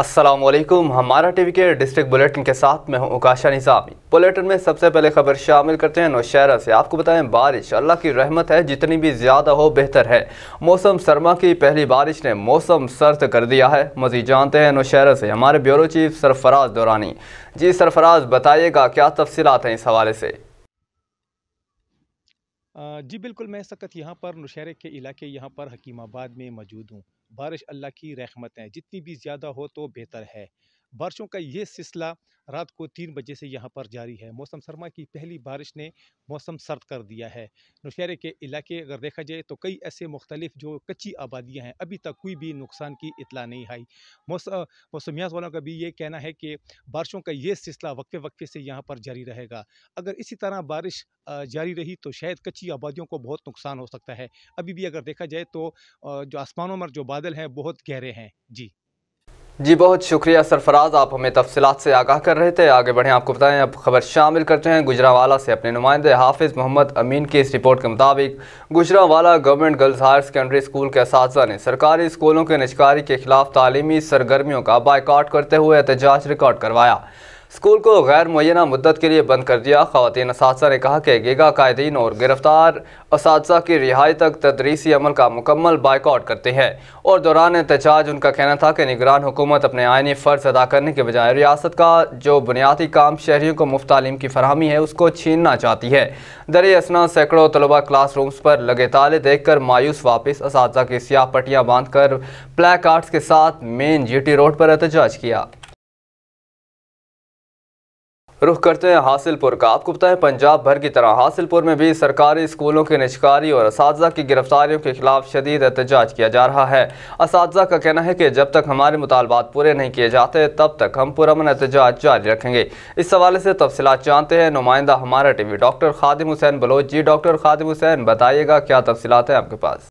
असलम हमारा टीवी के district bulletin के साथ मैं हूं उकाशा निज़ामी बुलेटिन में सबसे पहले खबर शामिल करते हैं नौशहरा से आपको बताएं बारिश अल्लाह की रहमत है जितनी भी ज़्यादा हो बेहतर है मौसम सरमा की पहली बारिश ने मौसम सर्द कर दिया है मजीद जानते हैं नौशहरा से हमारे ब्यूरो चीफ सरफराज दौरानी जी सरफराज बताइएगा क्या तफसीत हैं इस हवाले से जी बिल्कुल मैं सकत यहाँ पर नुशहरे के इलाके यहाँ पर हकीमाबाद में मौजूद हूँ बारिश अल्लाह की रहमत है जितनी भी ज़्यादा हो तो बेहतर है बारिशों का ये सिलसिला रात को तीन बजे से यहाँ पर जारी है मौसम सरमा की पहली बारिश ने मौसम सर्द कर दिया है नौशहरे के इलाके अगर देखा जाए तो कई ऐसे मुख्तलिफ जो कच्ची आबादियाँ हैं अभी तक कोई भी नुकसान की इतला नहीं आई मौसमियात वालों का भी ये कहना है कि बारिशों का ये सिलसिला वक्फे वक्फे से यहाँ पर जारी रहेगा अगर इसी तरह बारिश जारी रही तो शायद कच्ची आबादियों को बहुत नुकसान हो सकता है अभी भी अगर देखा जाए तो जो आसमानों पर जो बादल हैं बहुत गहरे हैं जी जी बहुत शुक्रिया सरफराज आप हमें तफसलत से आगाह कर रहे थे आगे बढ़ें आपको बताएं अब खबर शामिल करते हैं गुजरावाला से अपने नुमाइंदे हाफिज़ मोहम्मद अमीन की इस रिपोर्ट के मुताबिक Gujranwala government girls higher secondary school के इस ने सरकारी स्कूलों के निजकारी के खिलाफ तालीमी सरगर्मियों का बाइकाट करते हुए एहतजाज रिकॉर्ड करवाया स्कूल को गैर मुना मुद्दत के लिए बंद कर दिया खातन इस ने कहा कि गेगा कायदीन और गिरफ्तार इस की रिहाई तक तदरीसी अमल का मुकम्मल बाइकआउट करते हैं और दौरान एहतजाज उनका कहना था कि निगरान हुकूमत अपने आयनी फ़र्ज अदा करने के बजाय रियासत का जो बुनियादी काम शहरीों को मुफ्त तालीम की फरहमी है उसको छीनना चाहती है दर असना सैकड़ों तलबा क्लास रूम्स पर लगे ताले देख कर मायूस वापस इस की सियाह पट्टियाँ बांध कर प्लैक आर्ट्स के साथ मेन जी टी रोड पर एहतजाज किया रुख करते हैं हासिलपुर का आपको पता है पंजाब भर की तरह हासिलपुर में भी सरकारी स्कूलों के निशकारी और इस की गिरफ्तारियों के खिलाफ शदीद एहतजाज किया जा रहा है इस का कहना है कि जब तक हमारे मुतालबात पूरे नहीं किए जाते तब तक हम पुरमन एहतजाज जारी रखेंगे इस हवाले से तफसलत जानते हैं नुमाइंदा हमारा T V doctor Khadim Hussain Baloch ji doctor Khadim Hussain बताइएगा क्या तफसलत हैं आपके पास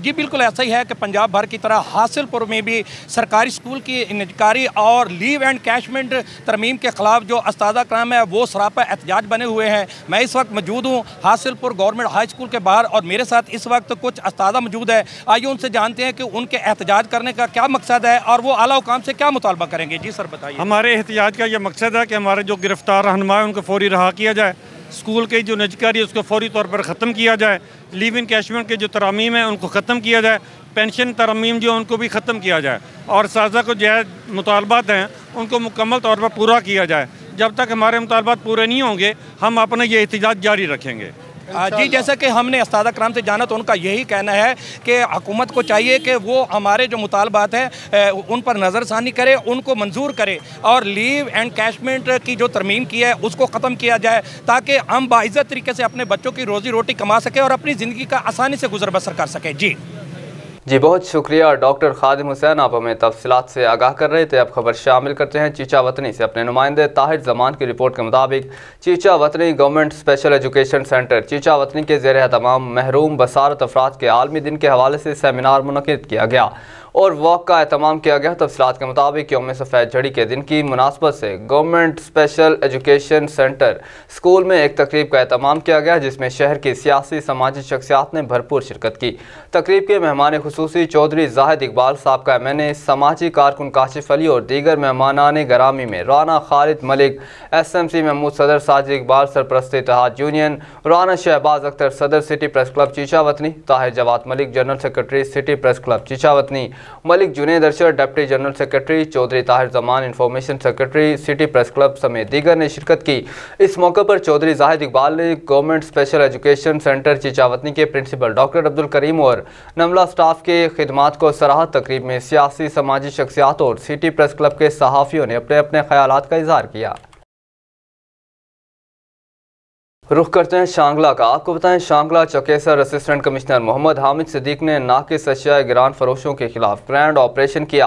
जी बिल्कुल ऐसा ही है कि पंजाब भर की तरह हासिलपुर में भी सरकारी स्कूल की निजकारी और लीव एंड कैशमेंट तरमीम के ख़िलाफ़ जो इसदा क्राम है वो सरापा एहतजाज बने हुए हैं मैं इस वक्त मौजूद हूँ हासिलपुर गवर्नमेंट हाई स्कूल के बाहर और मेरे साथ इस वक्त कुछ इसदा मौजूद है आइए उनसे जानते हैं कि उनके एहतजाज करने का क्या मकसद है और वो अला हुकाम से क्या मुतालबा करेंगे जी सर बताइए हमारे एहतियात का यह मकसद है कि हमारे जो गिरफ्तार रहनमा है उनको फौरी रहा किया जाए स्कूल की जो निजकारी है उसको फौरी तौर पर ख़त्म किया जाए लिव इन कैशमेंट के जो तरामीम हैं उनको ख़त्म किया जाए पेंशन तरमीम जो उनको भी ख़त्म किया जाए और साजा को जो मुतालबात हैं उनको मुकम्मल तौर पर पूरा किया जाए जब तक हमारे मुतालबात पूरे नहीं होंगे हम अपना ये एहतजाज जारी रखेंगे जी जैसा कि हमने अस्ताद कराम से जाना तो उनका यही कहना है कि हुकूमत को चाहिए कि वो हमारे जो मुतालबात हैं उन पर नज़रसानी करे उनको मंजूर करे और लीव एंड कैशमेंट की जो तरमीम की है उसको ख़त्म किया जाए ताकि हम बाइज़त तरीके से अपने बच्चों की रोज़ी रोटी कमा सकें और अपनी ज़िंदगी का आसानी से गुजर बसर कर सकें जी जी बहुत शुक्रिया डॉक्टर खादिम हुसैन आप हमें तफसलत से आगाह कर रहे थे अब खबर शामिल करते हैं चीचा वतनी से अपने नुमाइंदे ताहिर जमान की रिपोर्ट के मुताबिक Chichawatni government special education centre Chichawatni के जेर तमाम महरूम बसारत अफराद के आलमी दिन के हवाले से सेमिनार मनद किया गया और वॉक का अहतमाम किया गया तफसलत के मुताबिक योम सफ़ेद झड़ी के दिन की मुनासबत से government special education centre school में एक तकरीब का अहतमाम किया गया जिसमें शहर की सियासी समाजी शख्सियात ने भरपूर शिरकत की तकरीब के मेहमान खसूस चौधरी जाहिद इकबाल साहब का एम समाजी कारकुन काशिफ अली और दीगर मेहमान ग्रामी में Rana Khalid Malik S M C Mahmood सदर साजिद इकबाल सरप्रस्त इतिहाद यूनियन राना शहबाज अख्तर सदर city press club Chichawatni Tahir Jawad Malik general secretary city press club Chichawatni Malik Junaid Arshad deputy general secretary Chaudhry Tahir Zaman information secretary city press club समेत दीगर ने शिरकत की इस मौके पर चौधरी जाहिद इकबाल ने government special education centre Chichawatni के प्रिंसिपल डॉक्टर अब्दुल करीम और नमला स्टाफ के खदमात को सराह तकरीब में सियासी समाजी शख्सियात और सिटी प्रेस क्लब के सहाफ़ियों ने अपने अपने ख्याल का इजहार किया रुख करते हैं शांगला का आपको बताएं शांगला चकेसर असिस्टेंट कमिश्नर मोहम्मद हामिद सिद्दीक ने नाकिस अशिया ग्रांड फरोशों के खिलाफ ग्रैंड ऑपरेशन किया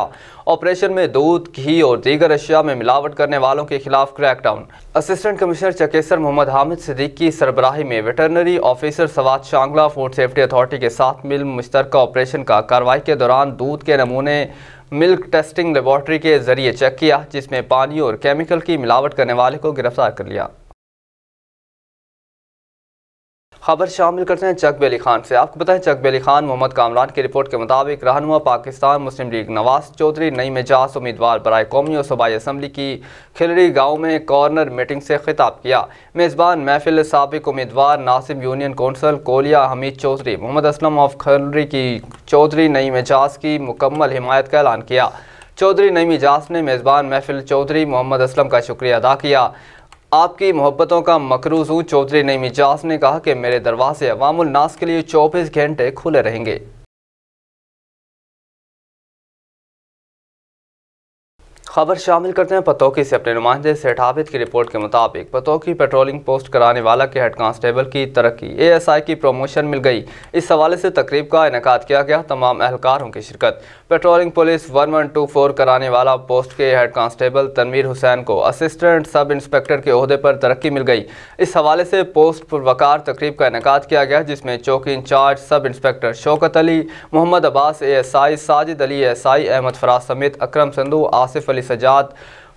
ऑपरेशन में दूध घी और दीगर अशिया में मिलावट करने वालों के खिलाफ crackdown assistant commissioner Chakesar Mohammad Hamid Siddique की सरबराही में वेटरनरी ऑफिसर सवाद शांगला फूड सेफ्टी अथॉरिटी के साथ मिल मुश्तर ऑपरेशन का कार्रवाई के दौरान दूध के नमूने मिल्क टेस्टिंग लेबॉर्ट्री के जरिए चेक किया जिसमें पानी और केमिकल की मिलावट करने वाले को गिरफ्तार कर लिया खबर शामिल करते हैं चक अली खान से आपको बताएं चक अली खान मोहम्मद कामरान की रिपोर्ट के मुताबिक रहनुमा पाकिस्तान मुस्लिम लीग नवाज चौधरी नई मिजाज उम्मीदवार बरए कौमी और सूबाई असम्बली की खिलड़ी गाँव में कॉर्नर मीटिंग से खिताब किया मेज़बान महफिल सबक उम्मीदवार Nasim union council Kolia Hameed Chaudhry Mohammad Aslam of खिलड़ी की चौधरी नई मिजाज की मुकम्मल हिमायत का ऐलान किया चौधरी नईमी जास ने मेज़बान महफिल चौधरी मोहम्मद असलम का शुक्रिया अदा किया आपकी मोहब्बतों का मकरूज हूँ चौधरी नई जास ने कहा कि मेरे दरवाजे अवामुलनास के लिए चौबीस घंटे खुले रहेंगे खबर शामिल करते हैं पतौकी से अपने नुमाइंदे सेठ आबिद की रिपोर्ट के मुताबिक पतौकी पेट्रोलिंग पोस्ट कराने वाला के हेड कांस्टेबल की तरक्की एएसआई की प्रमोशन मिल गई इस हवाले से तकरीब का इनका किया गया तमाम अहलकारों की शिरकत patrolling police one one two four कराने वाला पोस्ट के हेड कांस्टेबल तनवीर हुसैन को असिस्टेंट सब इंस्पेक्टर के अहदे पर तरक्की मिल गई इस हवाले से पोस्ट पुरवकार तकरीब का इनका किया गया जिसमें चौकी incharge sub inspector Shaukat Ali Mohammad Abbas A S I Sajid Ali S I Ahmad Faraz समेत अक्रम संधु आसिफ अली सजाद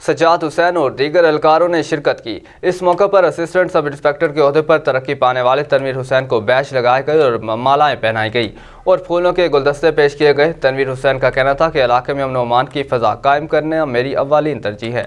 सजात हुसैन और दीगर एहलकारों ने शिरकत की इस मौके पर असिस्टेंट सब इंस्पेक्टर के अहदे पर तरक्की पाने वाले तनवीर हुसैन को बैच लगाए गए और मालाएं पहनाई गई और फूलों के गुलदस्ते पेश किए गए तनवीर हुसैन का कहना था कि इलाके में अमन की फ़जा कायम करने मेरी अवालीन तरजीह है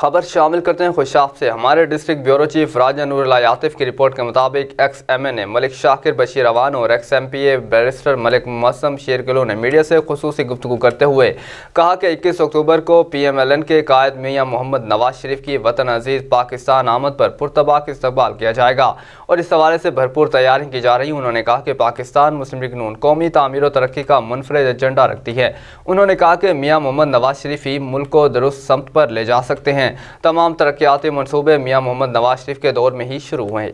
खबर शामिल करते हैं खुशाफ़ से हमारे डिस्ट्रिक्ट ब्यूरो चीफ राजा नूरला यातिफ की रिपोर्ट के मुताबिक ex M N A Malik Shakir Bashir Awan और ex M P A barrister Malik मौसम शेर किलो ने मीडिया से खसूस गुफ्तु करते हुए कहा कि इक्कीस अक्टूबर को पी एम एल एन के कायद मियाँ मोहम्मद नवाज शरीफ की वतन अजीज़ पाकिस्तान आमद पर पुरतबाक इस्तेबाल किया जाएगा और इस हवाले से भरपूर तैयारियाँ की जा रही उन्होंने कहा कि पाकिस्तान मुस्लिम लीग नून कौमी तमीर और तरक्की का मुनफरद एजेंडा रखती है उन्होंने कहा कि मियाँ मोहम्मद नवाज शरीफ ही मुल्क को दुरुस्त समत पर ले जा सकते हैं हैं तमाम तरक्याती मनसूबे मियाँ मोहम्मद नवाज शरीफ के दौर में ही शुरू हुए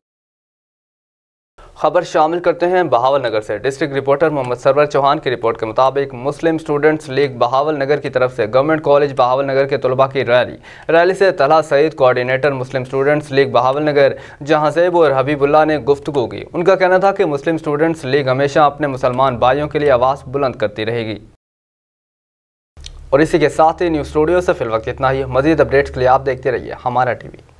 खबर शामिल करते हैं बहावल नगर से डिस्ट्रिक्ट रिपोर्टर मोहम्मद सरवर चौहान की रिपोर्ट के मुताबिक Muslim students league Bahawalnagar की तरफ से गवर्नमेंट कॉलेज बहावल नगर के तलबा की रैली रैली से तला Saeed coordinator Muslim students league Bahawalnagar जहां सेब और हबीबुल्ला ने गुफ्तु की उनका कहना था कि मुस्लिम स्टूडेंट्स लीग हमेशा अपने मुसलमान भाइयों के लिए आवाज़ बुलंद करती रहेगी और इसी के साथ ही न्यूज़ स्टूडियो से वक्त इतना ही मजीद अपडेट्स के लिए आप देखते रहिए हमारा टीवी